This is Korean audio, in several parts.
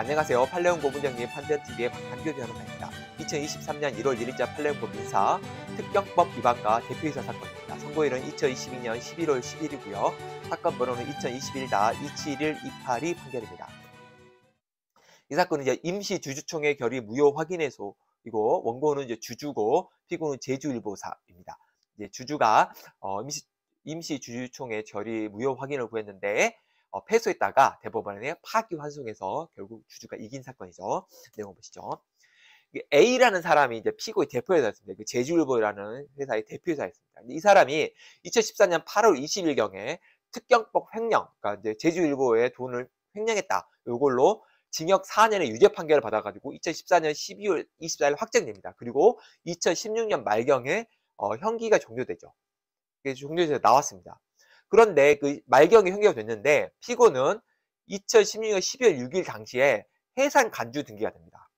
안녕하세요. 팔레온 고문장님 판대TV의 박한규 변호사입니다. 2023년 1월 1일자 팔레온 고민사 특경법 위반과 대표이사 사건입니다. 선고일은 2022년 11월 10일이고요. 사건 번호는 2 0 2 1 2 7 1 2 8이 판결입니다. 이 사건은 이제 임시 주주총회 결의 무효 확인해소 이고 원고는 이제 주주고 피고는 제주일보사입니다. 이제 주주가 어, 임시 임시 주주총회 결의 무효 확인을 구했는데 어, 패소했다가 대법원에 파기환송해서 결국 주주가 이긴 사건이죠. 내용 보시죠. A라는 사람이 이제 피고의 대표회사였습니다. 그 제주일보라는 회사의 대표회사였습니다. 이 사람이 2014년 8월 20일경에 특경법 횡령, 그러니까 이제 제주일보에 돈을 횡령했다. 요걸로 징역 4년의 유죄 판결을 받아가지고 2014년 12월 24일 확정됩니다. 그리고 2016년 말경에 어, 형기가 종료되죠. 종료돼서 나왔습니다. 그런데 그 말경이 형기가 됐는데 피고는 2016년 12월 6일 당시에 해산 간주 등기가 됩니다.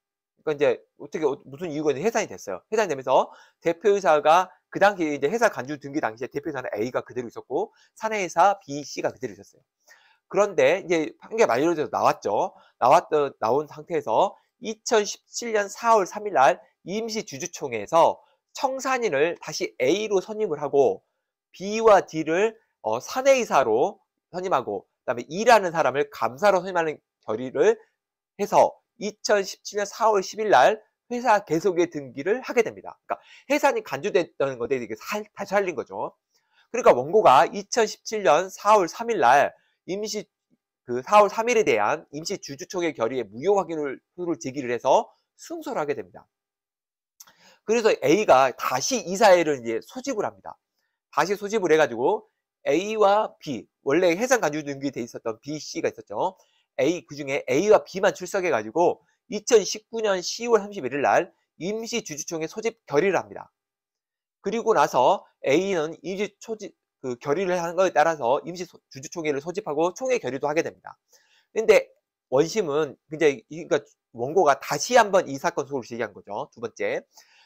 그러니까 이제 어떻게 어, 무슨 이유가 있는 해산이 됐어요. 해산이 되면서 대표이사가 그 당시에 이제 회사 간주 등기 당시에 대표이사는 A가 그대로 있었고 사내이사 B, C가 그대로 있었어요. 그런데 이제 판결 만료돼서 나왔죠. 나왔 어, 나온 상태에서 2017년 4월 3일 날 임시 주주총회에서 청산인을 다시 A로 선임을 하고 B와 D를 어, 사내이사로 선임하고 그다음에 이라는 사람을 감사로 선임하는 결의를 해서 2017년 4월 10일 날 회사 계속의 등기를 하게 됩니다. 그러니까 해산이 간주됐다는 것에 이게 살, 다시 살린 거죠. 그러니까 원고가 2017년 4월 3일 날 임시 그 4월 3일에 대한 임시 주주총회 결의에 무효 확인을 제기를 해서 승소를 하게 됩니다. 그래서 A가 다시 이사회를 이제 소집을 합니다. 다시 소집을 해가지고 A와 B 원래 해상 간주 등기 돼 있었던 B, C가 있었죠. A 그 중에 A와 B만 출석해 가지고 2019년 10월 31일 날 임시 주주총회 소집 결의를 합니다. 그리고 나서 A는 임시 초지, 그 결의를 하는 것에 따라서 임시 소, 주주총회를 소집하고 총회 결의도 하게 됩니다. 근데 원심은 굉장히 그러니까 원고가 다시 한번 이 사건 소를 제기한 거죠. 두 번째.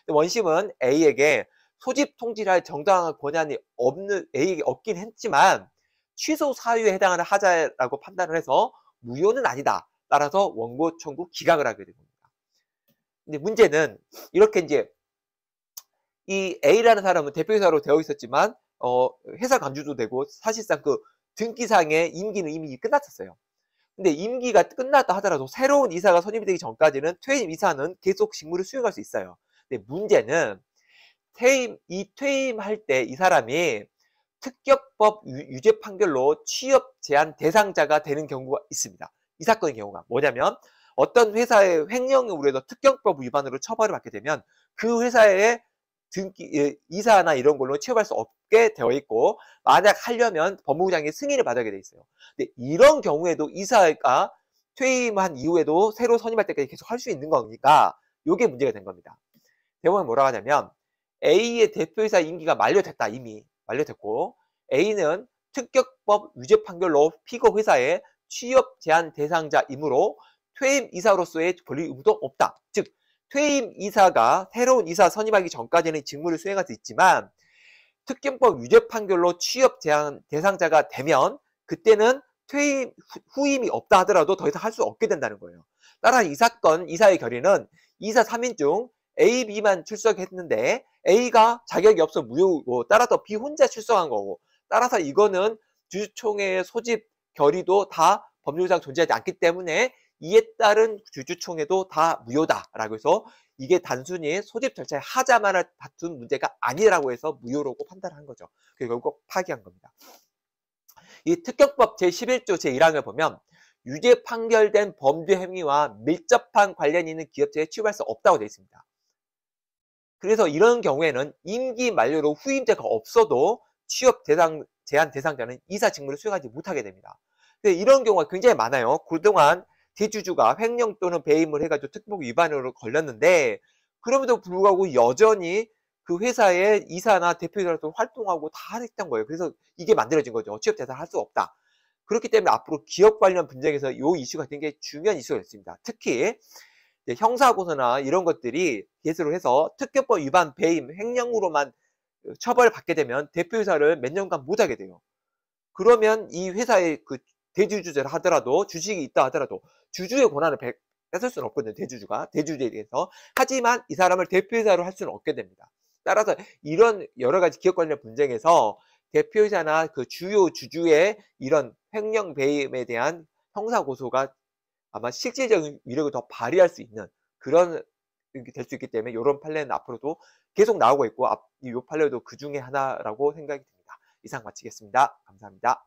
원심은 A에게 소집 통지를 할 정당한 권한이 없는 A에게 없긴 했지만 취소 사유에 해당하는 하자라고 판단을 해서 무효는 아니다. 따라서 원고 청구 기각을 하게 됩니다. 근데 문제는 이렇게 이제 이 A라는 사람은 대표이사로 되어 있었지만 어, 회사 간주도 되고 사실상 그 등기상의 임기는 이미 끝났었어요. 근데 임기가 끝났다 하더라도 새로운 이사가 선임 되기 전까지는 퇴임 이사는 계속 직무를 수행할 수 있어요. 근데 문제는 퇴임, 이 퇴임할 때 이 사람이 특격법 유죄 판결로 취업 제한 대상자가 되는 경우가 있습니다. 이 사건의 경우가 뭐냐면 어떤 회사의 횡령에 우려해서 특격법 위반으로 처벌을 받게 되면 그 회사의 등기 예, 이사나 이런 걸로 취업할 수 없게 되어 있고 만약 하려면 법무부장의 승인을 받아야 돼 있어요. 근데 이런 경우에도 이사가 퇴임한 이후에도 새로 선임할 때까지 계속 할 수 있는 거니까 이게 문제가 된 겁니다. 대법원은 뭐라고 하냐면 A의 대표이사 임기가 만료됐다 이미 만료됐고 A는 특격법 유죄 판결로 피고 회사의 취업 제한 대상자이므로 퇴임 이사로서의 권리 의무도 없다. 즉 퇴임 이사가 새로운 이사 선임하기 전까지는 직무를 수행할 수 있지만 특경법 유죄 판결로 취업 제한 대상자가 되면 그때는 퇴임 후임이 없다 하더라도 더 이상 할 수 없게 된다는 거예요. 따라 이 사건 이사의 결의는 이사 3인 중 A, B만 출석했는데 A가 자격이 없어 무효고 따라서 B 혼자 출석한 거고 따라서 이거는 주주총회의 소집 결의도 다 법률상 존재하지 않기 때문에 이에 따른 주주총회도 다 무효다라고 해서 이게 단순히 소집 절차에 하자만을 다툰 문제가 아니라고 해서 무효라고 판단한 거죠. 그리고 결국 파기한 겁니다. 이특격법 제11조 제1항을 보면 유죄 판결된 범죄 행위와 밀접한 관련이 있는 기업체에 취업할 수 없다고 되어 있습니다. 그래서 이런 경우에는 임기 만료로 후임자가 없어도 취업 대상 제한 대상자는 이사 직무를 수행하지 못하게 됩니다. 근데 이런 경우가 굉장히 많아요. 그동안 대주주가 횡령 또는 배임을 해가지고 특복 위반으로 걸렸는데 그럼에도 불구하고 여전히 그 회사의 이사나 대표이사로서 활동하고 다 했던 거예요. 그래서 이게 만들어진 거죠. 취업 대상 할 수 없다. 그렇기 때문에 앞으로 기업 관련 분쟁에서 이 이슈 가은게 중요한 이슈가 됐습니다 특히 형사고소나 이런 것들이 기수를 해서 특별법 위반 배임 횡령으로만 처벌받게 되면 대표이사를 몇 년간 못하게 돼요. 그러면 이 회사의 그 대주주제를 하더라도 주식이 있다 하더라도 주주의 권한을 뺏을 수는 없거든요. 대주주가 대주주에 대해서 하지만 이 사람을 대표이사로 할 수는 없게 됩니다. 따라서 이런 여러 가지 기업 관련 분쟁에서 대표이사나 그 주요 주주의 이런 횡령 배임에 대한 형사 고소가 아마 실질적인 위력을 더 발휘할 수 있는 그런 될 수 있기 때문에 이런 판례는 앞으로도 계속 나오고 있고 이 판례도 그 중에 하나라고 생각이 듭니다. 이상 마치겠습니다. 감사합니다.